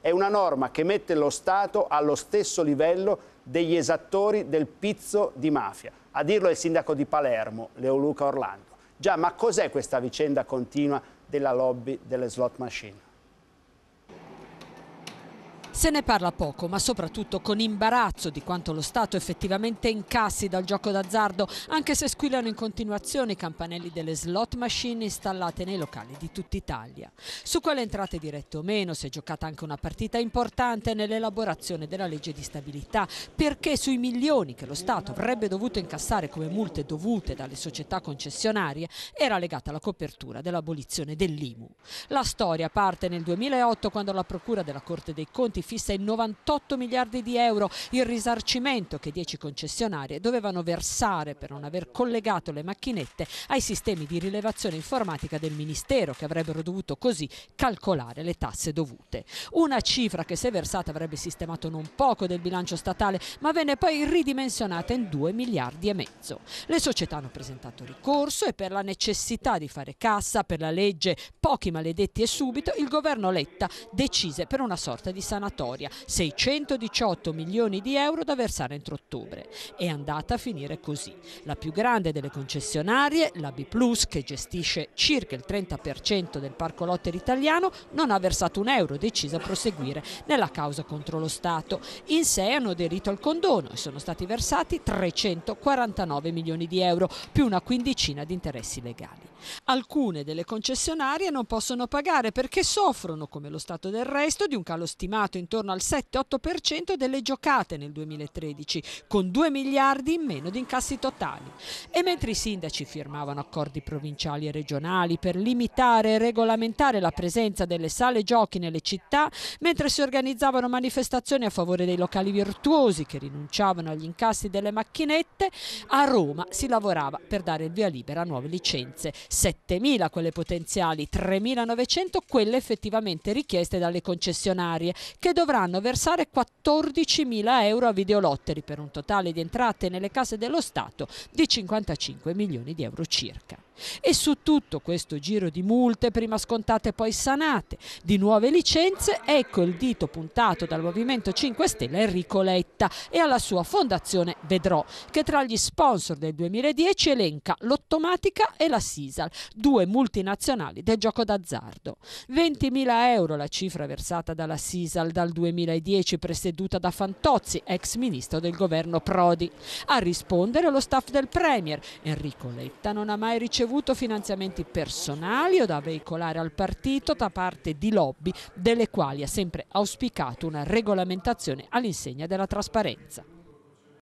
è una norma che mette lo Stato allo stesso livello degli esattori del pizzo di mafia. A dirlo è il sindaco di Palermo, Leo Luca Orlando. Già, ma cos'è questa vicenda continua della lobby delle slot machine? Se ne parla poco, ma soprattutto con imbarazzo di quanto lo Stato effettivamente incassi dal gioco d'azzardo, anche se squillano in continuazione i campanelli delle slot machine installate nei locali di tutta Italia. Su quelle entrate dirette o meno si è giocata anche una partita importante nell'elaborazione della legge di stabilità, perché sui milioni che lo Stato avrebbe dovuto incassare come multe dovute dalle società concessionarie era legata la copertura dell'abolizione dell'IMU. La storia parte nel 2008 quando la Procura della Corte dei Conti fissa in 98 miliardi di euro, il risarcimento che 10 concessionarie dovevano versare per non aver collegato le macchinette ai sistemi di rilevazione informatica del Ministero che avrebbero dovuto così calcolare le tasse dovute. Una cifra che se versata avrebbe sistemato non poco del bilancio statale ma venne poi ridimensionata in 2 miliardi e mezzo. Le società hanno presentato ricorso e per la necessità di fare cassa per la legge pochi maledetti e subito il governo Letta decise per una sorta di sanatoria moratoria, 618 milioni di euro da versare entro ottobre. È andata a finire così. La più grande delle concessionarie, la B+, che gestisce circa il 30% del parco lotter italiano, non ha versato un euro, decisa a proseguire nella causa contro lo Stato. In sé hanno aderito al condono e sono stati versati 349 milioni di euro, più una quindicina di interessi legali. Alcune delle concessionarie non possono pagare perché soffrono, come lo Stato del resto, di un calo stimato in intorno al 7-8% delle giocate nel 2013, con 2 miliardi in meno di incassi totali. E mentre i sindaci firmavano accordi provinciali e regionali per limitare e regolamentare la presenza delle sale giochi nelle città, mentre si organizzavano manifestazioni a favore dei locali virtuosi che rinunciavano agli incassi delle macchinette, a Roma si lavorava per dare il via libera a nuove licenze, 7.000 quelle potenziali, 3.900 quelle effettivamente richieste dalle concessionarie, che dovranno versare 14.000 euro a videolotteri per un totale di entrate nelle casse dello Stato di 55 milioni di euro circa. E su tutto questo giro di multe, prima scontate e poi sanate, di nuove licenze, ecco il dito puntato dal Movimento 5 Stelle Enrico Letta e alla sua fondazione Vedrò, che tra gli sponsor del 2010 elenca l'Ottomatica e la Sisal, due multinazionali del gioco d'azzardo. 20.000 euro la cifra versata dalla Sisal dal 2010 presieduta da Fantozzi, ex ministro del governo Prodi. A rispondere lo staff del Premier. Enrico Letta non ha mai ricevuto ricevuto finanziamenti personali o da veicolare al partito da parte di lobby delle quali ha sempre auspicato una regolamentazione all'insegna della trasparenza.